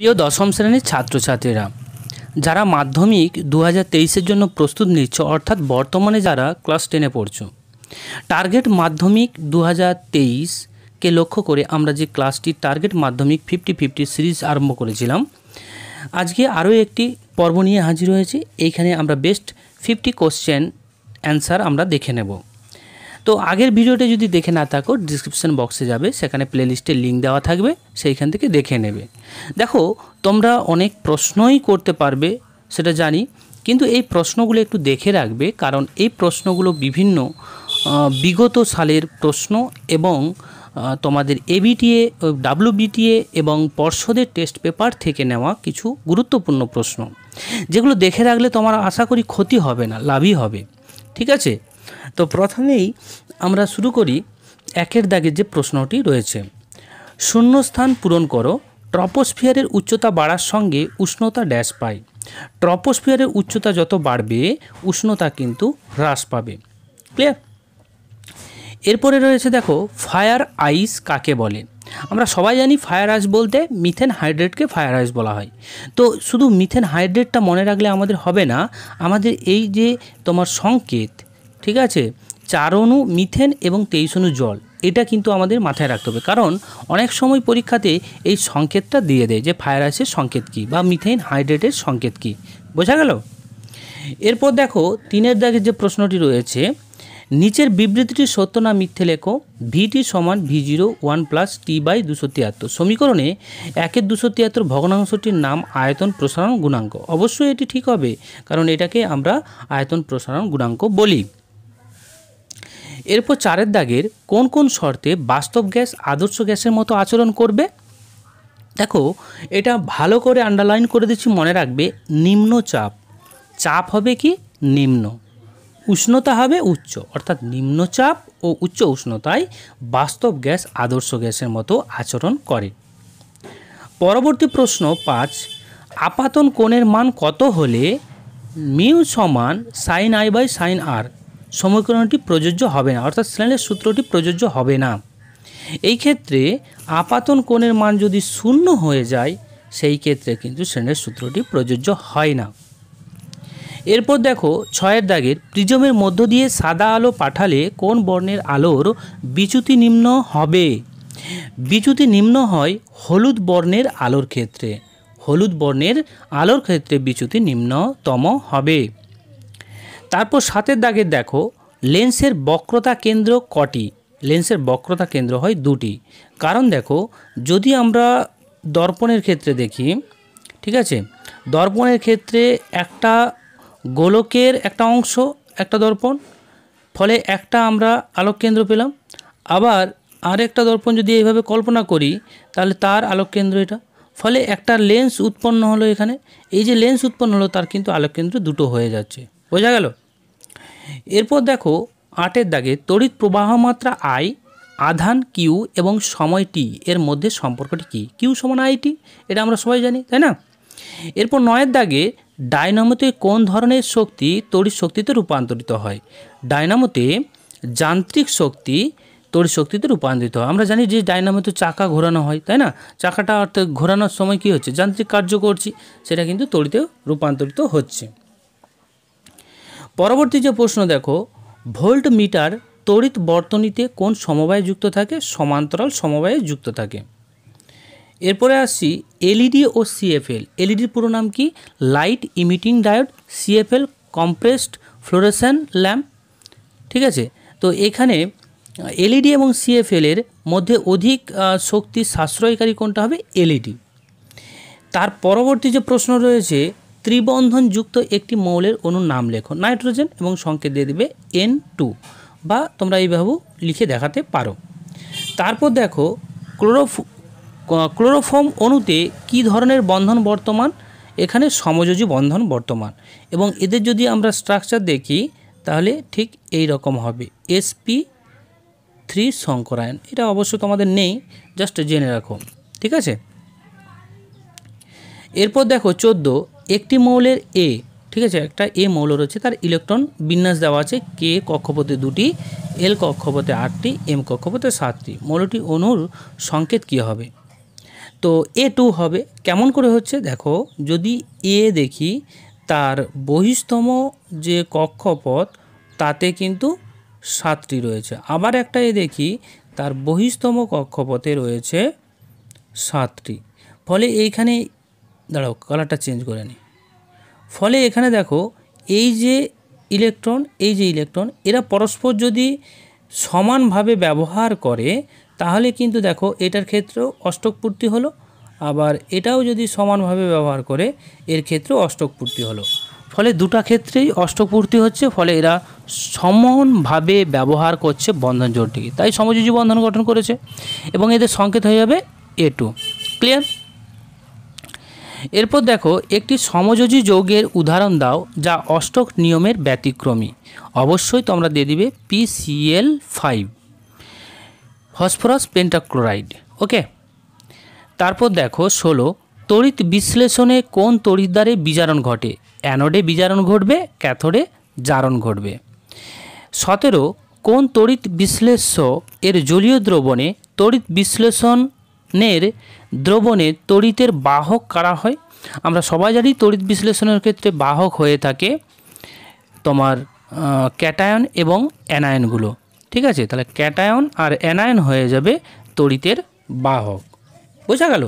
প্রিয় দশম শ্রেণীর ছাত্রছাত্রীরা যারা মাধ্যমিক দু হাজার জন্য প্রস্তুত নিচ্ছ অর্থাৎ বর্তমানে যারা ক্লাস টেনে পড়ছ টার্গেট মাধ্যমিক দু কে লক্ষ্য করে আমরা যে ক্লাসটি টার্গেট মাধ্যমিক ফিফটি ফিফটি সিরিজ আরম্ভ করেছিলাম আজকে আরও একটি পর্ব নিয়ে হাজির হয়েছে এইখানে আমরা বেস্ট ফিফটি কোশ্চেন অ্যান্সার আমরা দেখে নেব তো আগের ভিডিওটা যদি দেখে না থাকো ডিসক্রিপশান বক্সে যাবে সেখানে প্লেলিস্টের লিঙ্ক দেওয়া থাকবে সেইখান থেকে দেখে নেবে দেখো তোমরা অনেক প্রশ্নই করতে পারবে সেটা জানি কিন্তু এই প্রশ্নগুলো একটু দেখে রাখবে কারণ এই প্রশ্নগুলো বিভিন্ন বিগত সালের প্রশ্ন এবং তোমাদের এবিটিএ ডাব্লিউবিটিএ এবং পর্ষদের টেস্ট পেপার থেকে নেওয়া কিছু গুরুত্বপূর্ণ প্রশ্ন যেগুলো দেখে রাখলে তোমার আশা করি ক্ষতি হবে না লাভই হবে ঠিক আছে তো প্রথমেই আমরা শুরু করি একের দাগে যে প্রশ্নটি রয়েছে শূন্যস্থান পূরণ করো ট্রপোস্ফিয়ারের উচ্চতা বাড়ার সঙ্গে উষ্ণতা ড্যাশ পায় ট্রপোস্ফিয়ারের উচ্চতা যত বাড়বে উষ্ণতা কিন্তু হ্রাস পাবে ক্লিয়ার এরপরে রয়েছে দেখো ফায়ার আইস কাকে বলে আমরা সবাই জানি ফায়ার আইস বলতে মিথেন হাইড্রেটকে ফায়ার আইস বলা হয় তো শুধু মিথেন হাইড্রেটটা মনে রাখলে আমাদের হবে না আমাদের এই যে তোমার সংকেত ঠিক আছে চার অণু মিথেন এবং তেইশ অণু জল এটা কিন্তু আমাদের মাথায় রাখতে হবে কারণ অনেক সময় পরীক্ষাতে এই সংকেতটা দিয়ে দেয় যে ফায়ার সংকেত কী বা মিথেন হাইড্রেটের সংকেত কী বোঝা গেল এরপর দেখো তিনের দাগের যে প্রশ্নটি রয়েছে নিচের বিবৃতিটি সত্য না মিথ্যে লেখো ভিটি সমান V zero one plus T by দুশো তিয়াত্তর সমীকরণে একের দুশো তিয়াত্তর ভগ্নাংশটির নাম আয়তন প্রসারণ গুণাঙ্ক অবশ্যই এটি ঠিক হবে কারণ এটাকে আমরা আয়তন প্রসারণ গুণাঙ্ক বলি এরপর চারের দাগের কোন কোন শর্তে বাস্তব গ্যাস আদর্শ গ্যাসের মতো আচরণ করবে দেখো এটা ভালো করে আন্ডারলাইন করে দিচ্ছি মনে রাখবে নিম্ন চাপ চাপ হবে কি নিম্ন উষ্ণতা হবে উচ্চ অর্থাৎ নিম্নচাপ ও উচ্চ উষ্ণতায় বাস্তব গ্যাস আদর্শ গ্যাসের মতো আচরণ করে পরবর্তী প্রশ্ন পাঁচ আপাতন কোণের মান কত হলে মিউ সমান sine I by sine R সমীকরণটি প্রযোজ্য হবে না অর্থাৎ স্ল্যান্ডের সূত্রটি প্রযোজ্য হবে না এই ক্ষেত্রে আপাতন কোণের মান যদি শূন্য হয়ে যায় সেই ক্ষেত্রে কিন্তু স্ল্যান্ডের সূত্রটি প্রযোজ্য হয় না এরপর দেখো ছয়ের দাগের প্রিজমের মধ্য দিয়ে সাদা আলো পাঠালে কোন বর্ণের আলোর বিচ্যুতি নিম্ন হবে বিচ্যুতি নিম্ন হয় হলুদ বর্ণের আলোর ক্ষেত্রে হলুদ বর্ণের আলোর ক্ষেত্রে বিচ্যুতি নিম্নতম হবে তারপর সাতের দাগে দেখো লেন্সের বক্রতা কেন্দ্র কটি লেন্সের বক্রতা কেন্দ্র হয় দুটি কারণ দেখো যদি আমরা দর্পণের ক্ষেত্রে দেখি ঠিক আছে দর্পণের ক্ষেত্রে একটা গোলকের একটা অংশ একটা দর্পণ ফলে একটা আমরা আলোক কেন্দ্র পেলাম আবার আরেকটা দর্পণ যদি এইভাবে কল্পনা করি তাহলে তার আলোক কেন্দ্র এটা ফলে একটা লেন্স উৎপন্ন হলো এখানে এই যে লেন্স উৎপন্ন হলো তার কিন্তু আলোক কেন্দ্র দুটো হয়ে যাচ্ছে বোঝা গেল এরপর দেখো আটের দাগে তড়িৎ প্রবাহ মাত্রা আই আধান কিউ এবং সময় টি এর মধ্যে সম্পর্কটি কি কিউ সমান আইটি এটা আমরা সবাই জানি তাই না এরপর নয়ের দাগে ডায়নামোতে কোন ধরনের শক্তি তড়িৎ শক্তিতে রূপান্তরিত হয় ডায়নামোতে যান্ত্রিক শক্তি তড়িৎ শক্তিতে রূপান্তরিত হয় আমরা জানি যে ডায়নামোতে চাকা ঘোরানো হয় তাই না চাকাটা অর্থাৎ ঘোরানোর সময় কি হচ্ছে যান্ত্রিক কার্য করছি সেটা কিন্তু তড়িতে রূপান্তরিত হচ্ছে পরবর্তী যে প্রশ্ন দেখো ভোল্ট মিটার তড়িৎ বর্তনীতে কোন সমবায় যুক্ত থাকে সমান্তরাল সমবায়ে যুক্ত থাকে এরপরে আসছি এলইডি ও সিএফএল এলইডির পুরো নাম কি light emitting diode CFL compressed fluorescent lamp ঠিক আছে তো এখানে এলইডি এবং সিএফএলের মধ্যে অধিক শক্তি সাশ্রয়কারী কোনটা হবে এলইডি তার পরবর্তী যে প্রশ্ন রয়েছে ত্রিবন্ধনযুক্ত একটি মৌলের অনুর নাম লেখো নাইট্রোজেন এবং সংকেত দিয়ে দেবে এন টু বা তোমরা এইভাবে লিখে দেখাতে পারো তারপর দেখো ক্লোরোফ ক্লোরোফর্ম অণুতে কি ধরনের বন্ধন বর্তমান এখানে সমযোজী বন্ধন বর্তমান এবং এদের যদি আমরা স্ট্রাকচার দেখি তাহলে ঠিক এই রকম হবে এসপি থ্রি শঙ্করায়ন এটা অবশ্য তোমাদের নেই জাস্ট জেনে রাখো ঠিক আছে এরপর দেখো চোদ্দো একটি মৌলের এ ঠিক আছে একটা এ মৌল রয়েছে তার ইলেকট্রন বিন্যাস দেওয়া আছে কে কক্ষপথে দুটি এল কক্ষপথে আটটি এম কক্ষপথে সাতটি মৌলটি অনুর সংকেত কী হবে তো এ টু হবে কেমন করে হচ্ছে দেখো যদি এ দেখি তার বহিস্তম যে কক্ষপথ তাতে কিন্তু সাতটি রয়েছে আবার একটা এ দেখি তার বহিস্তম কক্ষপথে রয়েছে সাতটি ফলে এইখানে দাঁড়াও কালারটা চেঞ্জ করে নিই ফলে এখানে দেখো এই যে ইলেকট্রন এই যে ইলেকট্রন এরা পরস্পর যদি সমানভাবে ব্যবহার করে তাহলে কিন্তু দেখো এটার ক্ষেত্রেও অষ্টক পূর্তি হলো আবার এটাও যদি সমানভাবে ব্যবহার করে এর ক্ষেত্রেও অষ্টক পূর্তি হলো ফলে দুটা ক্ষেত্রেই অষ্টপূর্তি হচ্ছে ফলে এরা সমানভাবে ব্যবহার করছে বন্ধন জোটটিকে তাই সমযোজী বন্ধন গঠন করেছে এবং এদের সংকেত হয়ে যাবে এ টু ক্লিয়ার এরপর দেখো একটি সমযোজী যৌগের উদাহরণ দাও যা অষ্টক নিয়মের ব্যতিক্রমী অবশ্যই তোমরা দিয়ে দিবে PCl five phosphorus pentachloride okay তারপর দেখো ষোলো তড়িৎ বিশ্লেষণে কোন তড়িৎদ্বারে বিজারণ ঘটে অ্যানোডে বিজারণ ঘটবে ক্যাথোডে জারণ ঘটবে সতেরো কোন তড়িৎ বিশ্লেষ্য এর জলীয় দ্রবণে তড়িৎ বিশ্লেষণ নের দ্রবণে তড়িতের বাহক কারা হয় আমরা সবাই জানি তড়িৎ বিশ্লেষণের ক্ষেত্রে বাহক হয়ে থাকে তোমার ক্যাটায়ন এবং অ্যানায়নগুলো ঠিক আছে তাহলে ক্যাটায়ন আর অ্যানায়ন হয়ে যাবে তড়িতের বাহক বোঝা গেল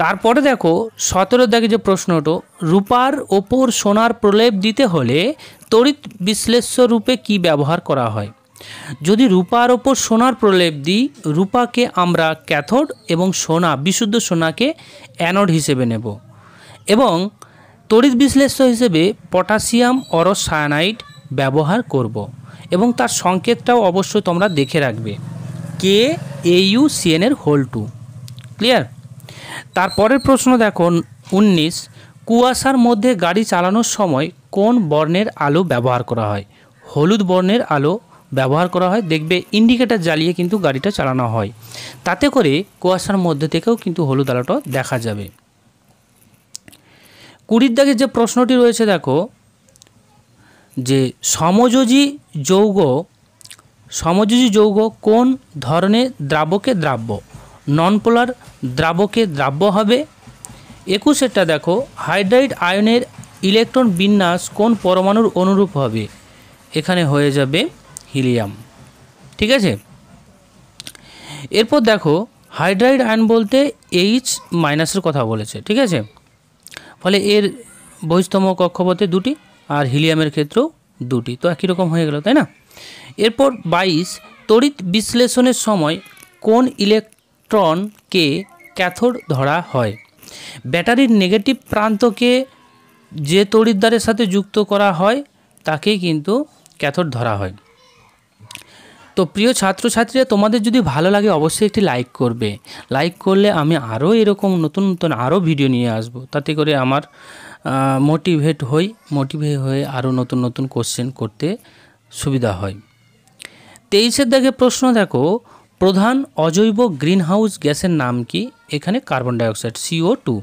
তারপরে দেখো সতেরো দেখে যে প্রশ্নটো রূপার ওপর সোনার প্রলেপ দিতে হলে তড়িৎ বিশ্লেষ্য রূপে কি ব্যবহার করা হয় যদি রূপার ওপর সোনার প্রলেপ দিই রূপাকে আমরা ক্যাথোড এবং সোনা বিশুদ্ধ সোনাকে অ্যানোড হিসেবে নেব এবং তড়িৎ বিশ্লেষ্য হিসেবে পটাশিয়াম অরসায়ানাইড ব্যবহার করব এবং তার সংকেতটাও অবশ্যই তোমরা দেখে রাখবে কে এইউ সিএনের হোল টু ক্লিয়ার তারপরের প্রশ্ন দেখো উনিশ কুয়াশার মধ্যে গাড়ি চালানোর সময় কোন বর্ণের আলো ব্যবহার করা হয় হলুদ বর্ণের আলো ব্যবহার করা হয় দেখবে ইন্ডিকেটার জ্বালিয়ে কিন্তু গাড়িটা চালানো হয় তাতে করে কুয়াশার মধ্যে থেকেও কিন্তু হলুদ আলোটা দেখা যাবে কুড়ির দাগের যে প্রশ্নটি রয়েছে দেখো যে সমযোজী যৌগ সমযোজী যৌগ কোন ধরনের দ্রাবকে দ্রাব্য নন পোলার দ্রাবকে দ্রাব্য হবে একুশেরটা দেখো হাইড্রাইড আয়নের ইলেকট্রন বিন্যাস কোন পরমাণুর অনুরূপ হবে এখানে হয়ে যাবে হিলিয়াম ঠিক আছে এরপর দেখো হাইড্রাইড আয়ন বলতে এইচ মাইনাসের কথা বলেছে ঠিক আছে ফলে এর বহিস্তম কক্ষপথে দুটি আর হিলিয়ামের ক্ষেত্রেও দুটি তো একই রকম হয়ে গেল তাই না এরপর বাইশ তড়িৎ বিশ্লেষণের সময় কোন ইলেকট্রনকে ক্যাথোড ধরা হয় ব্যাটারির নেগেটিভ প্রান্তকে যে তড়িৎদ্বারের সাথে যুক্ত করা হয় তাকেই কিন্তু ক্যাথোড ধরা হয় তো প্রিয় ছাত্রছাত্রীরা তোমাদের যদি ভালো লাগে অবশ্যই একটি লাইক করবে লাইক করলে আমি আরও এরকম নতুন নতুন আরও ভিডিও নিয়ে আসব তাতে করে আমার মোটিভেট হই মোটিভেট হয়ে আরও নতুন নতুন কোশ্চেন করতে সুবিধা হয় তেইশের দাগে প্রশ্ন দেখো প্রধান অজৈব গ্রিনহাউস গ্যাসের নাম কি এখানে কার্বন ডাইঅক্সাইড সিও টু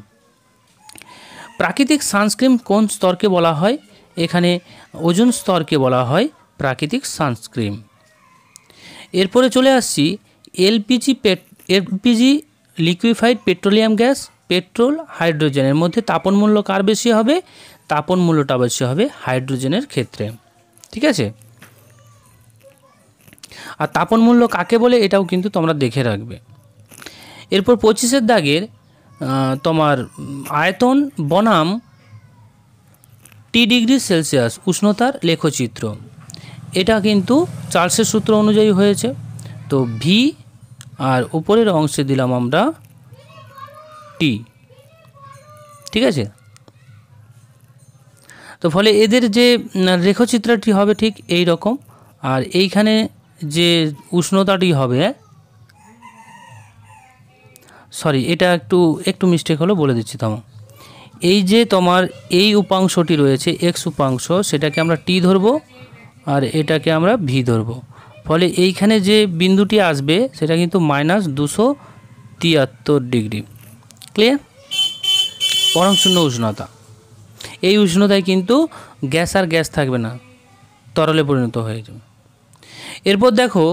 প্রাকৃতিক সানস্ক্রিন কোন স্তরকে বলা হয় এখানে ওজন স্তরকে বলা হয় প্রাকৃতিক সানস্ক্রিন এরপরে চলে আসছি এলপিজি পেট LPG liquefied petroleum gas petrol হাইড্রোজেনের মধ্যে তাপন মূল্য কার বেশি হবে তাপন মূল্যটা বেশি হবে হাইড্রোজেনের ক্ষেত্রে ঠিক আছে আর তাপন মূল্য কাকে বলে এটাও কিন্তু তোমরা দেখে রাখবে এরপর পঁচিশের দাগের তোমার আয়তন বনাম টি ডিগ্রি সেলসিয়াস উষ্ণতার লেখচিত্র এটা কিন্তু চার্লসের সূত্র অনুযায়ী হয়েছে তো ভি আর উপরের অংশে দিলাম আমরা টি ঠিক আছে তো ফলে এদের যে রেখচিত্রটি হবে ঠিক এই রকম আর এইখানে যে উষ্ণতাটি হবে সরি এটা একটু একটু মিস্টেক হলো বলে দিচ্ছি তোমার এই যে তোমার এই উপাংশটি রয়েছে এক্স উপাংশ সেটাকে আমরা টি ধরবো আর এটাকে আমরা ভি ধরব ফলে এইখানে যে বিন্দুটি আসবে সেটা কিন্তু মাইনাস দুশো তিয়াত্তর ডিগ্রি ক্লিয়ার পরম উষ্ণতা এই উষ্ণতায় কিন্তু গ্যাস আর গ্যাস থাকবে না তরলে পরিণত হয়ে যাবে এরপর দেখো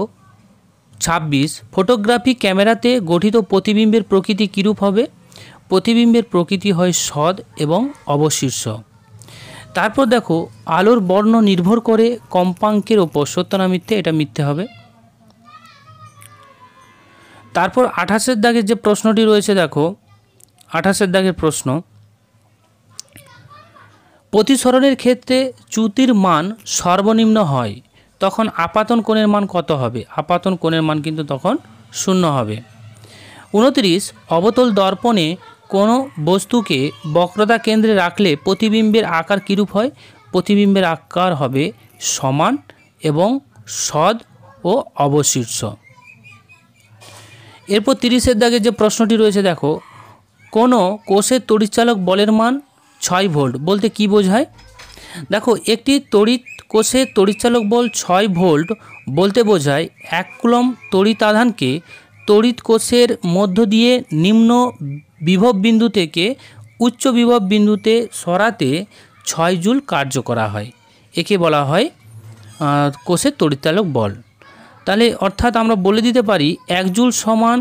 ২৬ ফটোগ্রাফি ক্যামেরাতে গঠিত প্রতিবিম্বের প্রকৃতি কীরূপ হবে প্রতিবিম্বের প্রকৃতি হয় সদ এবং অবশীর্ষ তারপর দেখো আলোর বর্ণ নির্ভর করে কম্পাঙ্কের ওপর সত্য না মিথ্যে এটা মিথ্যে হবে তারপর আঠাশের দাগের যে প্রশ্নটি রয়েছে দেখো আঠাশের দাগের প্রশ্ন প্রতিসরণের ক্ষেত্রে চ্যুতির মান সর্বনিম্ন হয় তখন আপাতন কোণের মান কত হবে আপাতন কোণের মান কিন্তু তখন শূন্য হবে উনত্রিশ অবতল দর্পণে কোনো বস্তুকে বক্রতা কেন্দ্রে রাখলে প্রতিবিম্বের আকার কীরূপ হয় প্রতিবিম্বের আকার হবে সমান এবং সদ ও অবশীর্ষ এরপর তিরিশের দাগে যে প্রশ্নটি রয়েছে দেখো কোনো কোষের তড়িৎচালক বলের মান ছয় ভোল্ট বলতে কি বোঝায় দেখো একটি তড়িৎ কোষের তড়িৎচালক বল ছয় ভোল্ট বলতে বোঝায় এক কুলম তড়িৎ আধানকে তড়িৎ কোষের মধ্য দিয়ে নিম্ন বিভব বিন্দু থেকে উচ্চ বিভব বিন্দুতে সরাতে ছয় জুল কার্য করা হয় একে বলা হয় কোষের তড়িৎচালক বল তাহলে অর্থাৎ আমরা বলে দিতে পারি এক জুল সমান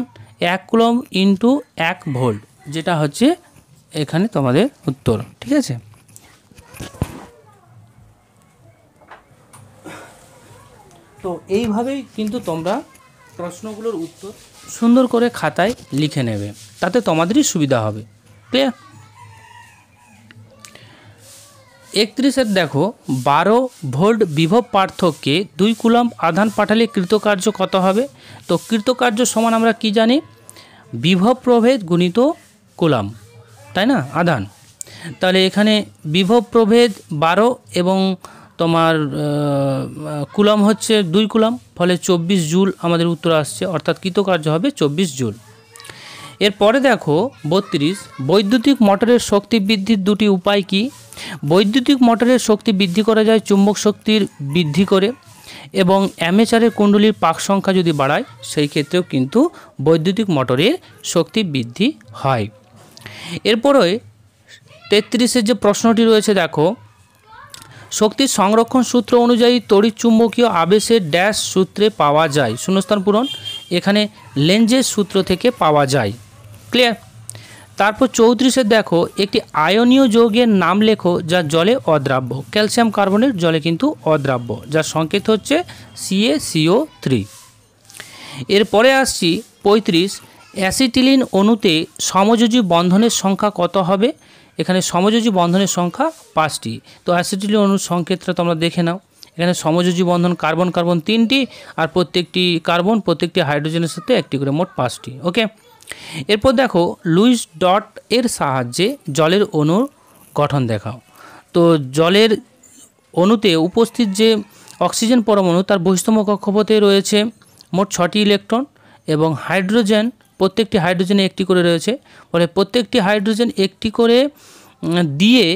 এক কুলম ইন্টু এক ভোল্ট যেটা হচ্ছে এখানে তোমাদের উত্তর ঠিক আছে তো এইভাবেই কিন্তু তোমরা প্রশ্নগুলোর উত্তর সুন্দর করে খাতায় লিখে নেবে তাতে তোমাদেরই সুবিধা হবে ক্লিয়ার একত্রিশের দেখো বারো ভোল্ট বিভব পার্থক্যে দুই কুলাম আধান পাঠালে কৃতকার্য কত হবে তো কৃতকার্য সমান আমরা কি জানি বিভব প্রভেদ গুণিত কুলাম তাই না আধান তাহলে এখানে বিভব প্রভেদ বারো এবং তোমার কুলাম হচ্ছে দুই কুলাম ফলে চব্বিশ জুল আমাদের উত্তর আসছে অর্থাৎ কৃতকার্য হবে চব্বিশ জুল এরপরে দেখো বত্রিশ বৈদ্যুতিক মোটরের শক্তি বৃদ্ধির দুটি উপায় কি বৈদ্যুতিক মোটরের শক্তি বৃদ্ধি করা যায় চুম্বক শক্তির বৃদ্ধি করে এবং অ্যামেচারের কুণ্ডলীর পাক সংখ্যা যদি বাড়ায় সেই ক্ষেত্রেও কিন্তু বৈদ্যুতিক মোটরের শক্তি বৃদ্ধি হয় এরপরে তেত্রিশের যে প্রশ্নটি রয়েছে দেখো শক্তির সংরক্ষণ সূত্র অনুযায়ী চুম্বকীয় আবেশের ড্যাশ সূত্রে পাওয়া যায় শূন্যস্থান পূরণ এখানে লেঞ্জের সূত্র থেকে পাওয়া যায় ক্লিয়ার তারপর চৌত্রিশে দেখো একটি আয়নীয় যৌগের নাম লেখো যা জলে অদ্রাব্য ক্যালসিয়াম কার্বনেট জলে কিন্তু অদ্রাব্য যার সংকেত হচ্ছে সিএ সিও থ্রি এরপরে আসছি পঁয়ত্রিশ অ্যাসিটিলিন অণুতে সমযোজী বন্ধনের সংখ্যা কত হবে এখানে সমযোজী বন্ধনের সংখ্যা পাঁচটি তো অ্যাসিটিল অনুর সংকেতটা তোমরা দেখে নাও এখানে সমযোজী বন্ধন কার্বন কার্বন তিনটি আর প্রত্যেকটি কার্বন প্রত্যেকটি হাইড্রোজেনের সাথে একটি করে মোট পাঁচটি ওকে এরপর দেখো লুইস ডট এর সাহায্যে জলের অণুর গঠন দেখাও তো জলের অণুতে উপস্থিত যে অক্সিজেন পরমাণু তার বহিস্তম কক্ষপথে রয়েছে মোট ছটি ইলেকট্রন এবং হাইড্রোজেন প্রত্যেকটি হাইড্রোজেনে একটি করে রয়েছে ফলে প্রত্যেকটি হাইড্রোজেন একটি করে দিয়ে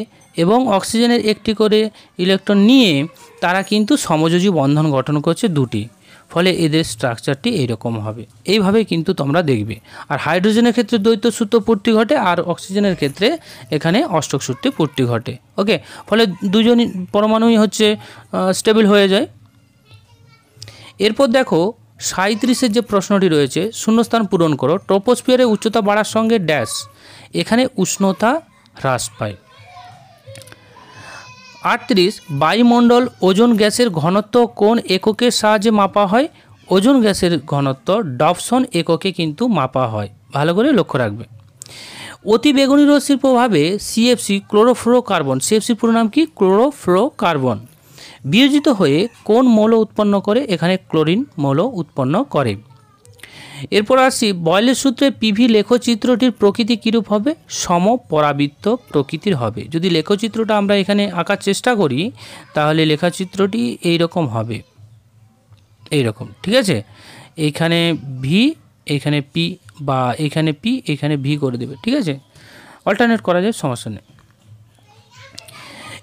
এবং অক্সিজেনের একটি করে ইলেকট্রন নিয়ে তারা কিন্তু সমযোজী বন্ধন গঠন করছে দুটি ফলে এদের স্ট্রাকচারটি এইরকম হবে এইভাবে কিন্তু তোমরা দেখবে আর হাইড্রোজেনের ক্ষেত্রে দ্বৈত সূত্র পূর্তি ঘটে আর অক্সিজেনের ক্ষেত্রে এখানে অষ্টক সূত্রে পূর্তি ঘটে ওকে ফলে দুজনই পরমাণুই হচ্ছে স্টেবল হয়ে যায় এরপর দেখো সাঁত্রিশের যে প্রশ্নটি রয়েছে শূন্যস্থান পূরণ করো টপোস্পিয়ারের উচ্চতা বাড়ার সঙ্গে ড্যাশ এখানে উষ্ণতা হ্রাস পায় আটত্রিশ বায়ুমণ্ডল ওজন গ্যাসের ঘনত্ব কোন এককের সাহায্যে মাপা হয় ওজন গ্যাসের ঘনত্ব ডপসন এককে কিন্তু মাপা হয় ভালো করে লক্ষ্য রাখবে অতি বেগুনি রশ্মির প্রভাবে সিএফসি ক্লোরোফ্লোরোকার্বন সিএফসি পুরো নাম কি ক্লোরোফ্লোরোকার্বন বিয়োজিত হয়ে কোন মৌল উৎপন্ন করে এখানে ক্লোরিন মৌল উৎপন্ন করে এরপর আসি বয়লের সূত্রে পিভি লেখচিত্রটির প্রকৃতি কীরূপ হবে সমপরাবৃত্ত প্রকৃতির হবে যদি লেখচিত্রটা আমরা এখানে আঁকার চেষ্টা করি তাহলে লেখাচিত্রটি এই রকম হবে এই রকম ঠিক আছে এইখানে ভি এখানে পি বা এখানে পি এখানে ভি করে দেবে ঠিক আছে অল্টারনেট করা যায় সমস্যা নেই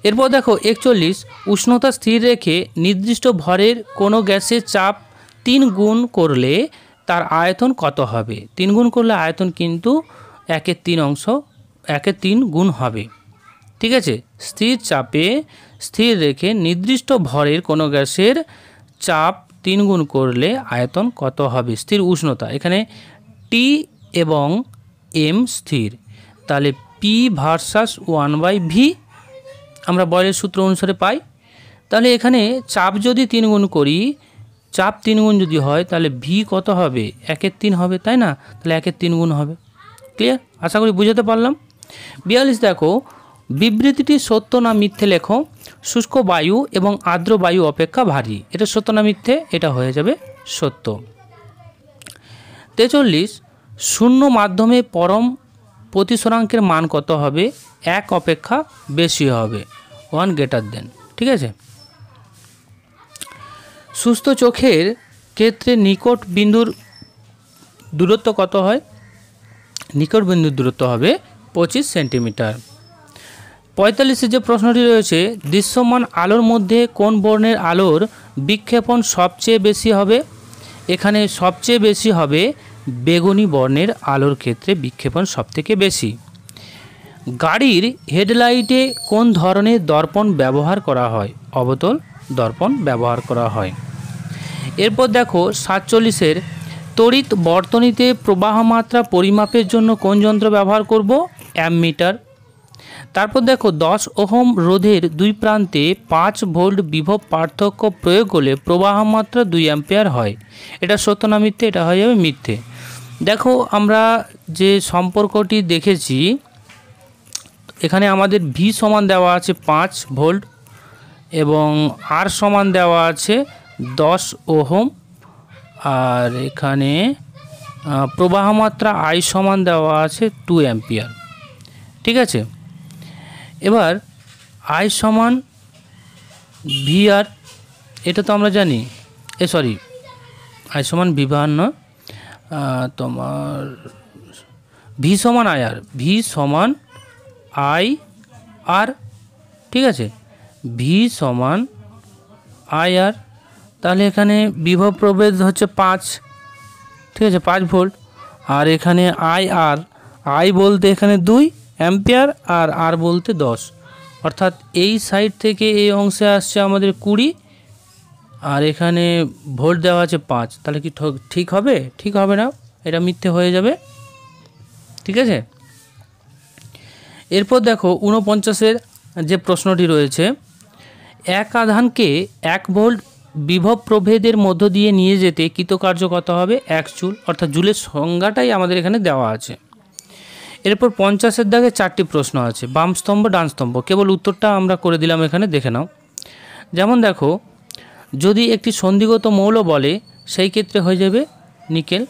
এরপর দেখো একচল্লিশ উষ্ণতা স্থির রেখে নির্দিষ্ট ভরের কোনো গ্যাসের চাপ তিন গুণ করলে তার আয়তন কত হবে তিন গুণ করলে আয়তন কিন্তু একের তিন অংশ একের তিন গুণ হবে ঠিক আছে স্থির চাপে স্থির রেখে নির্দিষ্ট ভরের কোনো গ্যাসের চাপ তিন গুণ করলে আয়তন কত হবে স্থির উষ্ণতা এখানে টি এবং এম স্থির তাহলে P versus one by V আমরা বয়েলের সূত্র অনুসারে পাই তাহলে এখানে চাপ যদি তিন গুণ করি চাপ তিন গুণ যদি হয় তাহলে ভি কত হবে একের তিন হবে তাই না তাহলে একের তিন গুণ হবে ক্লিয়ার আশা করি বুঝাতে পারলাম বিয়াল্লিশ দেখো বিবৃতিটি সত্য না মিথ্যে লেখো শুষ্ক বায়ু এবং আর্দ্র বায়ু অপেক্ষা ভারী এটা সত্য না মিথ্যে এটা হয়ে যাবে সত্য তেচল্লিশ শূন্য মাধ্যমে পরম প্রতিসরাঙ্কের মান কত হবে এক অপেক্ষা বেশি হবে ওয়ান গ্রেটার দেন ঠিক আছে সুস্থ চোখের ক্ষেত্রে নিকট বিন্দুর দূরত্ব কত হয় নিকট বিন্দুর দূরত্ব হবে পঁচিশ সেন্টিমিটার পঁয়তাল্লিশে যে প্রশ্নটি রয়েছে দৃশ্যমান আলোর মধ্যে কোন বর্ণের আলোর বিক্ষেপণ সবচেয়ে বেশি হবে এখানে সবচেয়ে বেশি হবে বেগুনি বর্ণের আলোর ক্ষেত্রে বিক্ষেপণ সবথেকে বেশি গাড়ির হেডলাইটে কোন ধরনের দর্পণ ব্যবহার করা হয় অবতল দর্পণ ব্যবহার করা হয় এরপর দেখো সাতচল্লিশের তড়িৎ বর্তনীতে প্রবাহ মাত্রা পরিমাপের জন্য কোন যন্ত্র ব্যবহার করব মিটার তারপর দেখো দশ ওহম রোধের দুই প্রান্তে পাঁচ ভোল্ট বিভব পার্থক্য প্রয়োগ করলে প্রবাহ মাত্রা দুই অ্যাম্পেয়ার হয় এটা সত্য না মিথ্যে এটা হয়ে যাবে মিথ্যে দেখো আমরা যে সম্পর্কটি দেখেছি এখানে আমাদের ভি সমান দেওয়া আছে পাঁচ ভোল্ট এবং আর সমান দেওয়া আছে দশ ওহম আর এখানে প্রবাহমাত্রা আই সমান দেওয়া আছে টু অ্যাম্পিয়ার ঠিক আছে এবার আই সমান ভিআর এটা তো আমরা জানি এ সরি আই সমান বিভান্ন তোমার ভি সমান আই আর ভি সমান আই আর ঠিক আছে ভি সমান আই আর তাহলে এখানে বিভব প্রভেদ হচ্ছে পাঁচ ঠিক আছে পাঁচ ভোল্ট আর এখানে আই আর আই বলতে এখানে দুই অ্যাম্পিয়ার আর আর বলতে দশ অর্থাৎ এই সাইড থেকে এই অংশে আসছে আমাদের কুড়ি আর এখানে ভোট দেওয়া আছে পাঁচ তাহলে কি ঠিক হবে ঠিক হবে না এটা মিথ্যে হয়ে যাবে ঠিক আছে এরপর দেখো ঊনপঞ্চাশের যে প্রশ্নটি রয়েছে এক আধানকে এক ভোল্ট বিভব প্রভেদের মধ্য দিয়ে নিয়ে যেতে কৃতকার্য কত হবে এক চুল অর্থাৎ জুলের সংজ্ঞাটাই আমাদের এখানে দেওয়া আছে এরপর পঞ্চাশের দাগে চারটি প্রশ্ন আছে বাম স্তম্ভ ডান স্তম্ভ কেবল উত্তরটা আমরা করে দিলাম এখানে দেখে নাও যেমন দেখো যদি একটি সন্ধিগত মৌল বলে সেই ক্ষেত্রে হয়ে যাবে নিকেল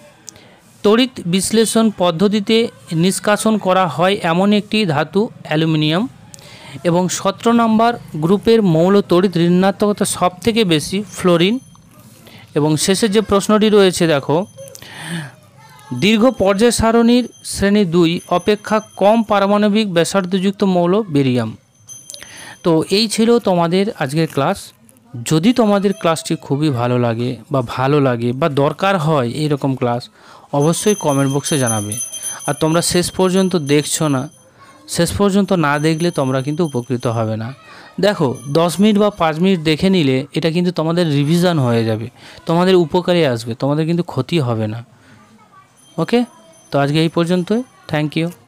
তড়িৎ বিশ্লেষণ পদ্ধতিতে নিষ্কাশন করা হয় এমন একটি ধাতু অ্যালুমিনিয়াম এবং সতেরো নম্বর গ্রুপের মৌল তড়িৎ ঋণাত্মকতা সব থেকে বেশি ফ্লোরিন এবং শেষে যে প্রশ্নটি রয়েছে দেখো দীর্ঘ পর্যায় সারণীর শ্রেণী দুই অপেক্ষা কম পারমাণবিক ব্যাসার্ধযুক্ত মৌল বেরিয়াম তো এই ছিল তোমাদের আজকের ক্লাস যদি তোমাদের ক্লাসটি খুবই ভালো লাগে বা ভালো লাগে বা দরকার হয় এই রকম ক্লাস অবশ্যই কমেন্ট বক্সে জানাবে আর তোমরা শেষ পর্যন্ত দেখছো না শেষ পর্যন্ত না দেখলে তোমরা কিন্তু উপকৃত হবে না দেখো দশ মিনিট বা পাঁচ মিনিট দেখে নিলে এটা কিন্তু তোমাদের রিভিশন হয়ে যাবে তোমাদের উপকারে আসবে তোমাদের কিন্তু ক্ষতি হবে না ওকে তো আজকে এই পর্যন্তই থ্যাংক ইউ